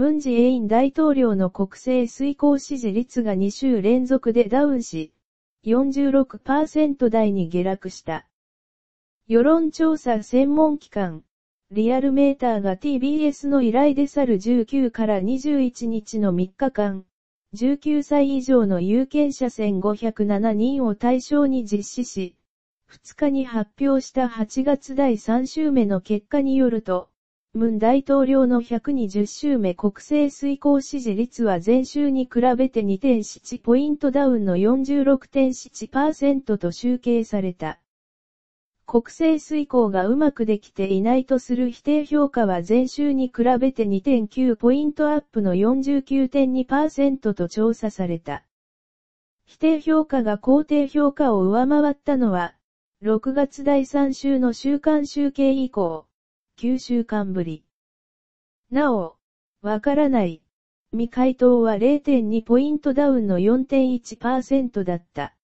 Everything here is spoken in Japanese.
ムンジェイン大統領の国政遂行支持率が2週連続でダウンし、46%台に下落した。世論調査専門機関、リアルメーターが TBS の依頼で去る19から21日の3日間、19歳以上の有権者1507人を対象に実施し、2日に発表した8月第3週目の結果によると、文大統領の120週目国政遂行支持率は前週に比べて2.7ポイントダウンの46.7%と集計された。国政遂行がうまくできていないとする否定評価は前週に比べて2.9ポイントアップの49.2%と調査された。否定評価が肯定評価を上回ったのは、6月第3週の週間集計以降。9週間ぶり。なお、わからない。未回答は0.2ポイントダウンの4.1%だった。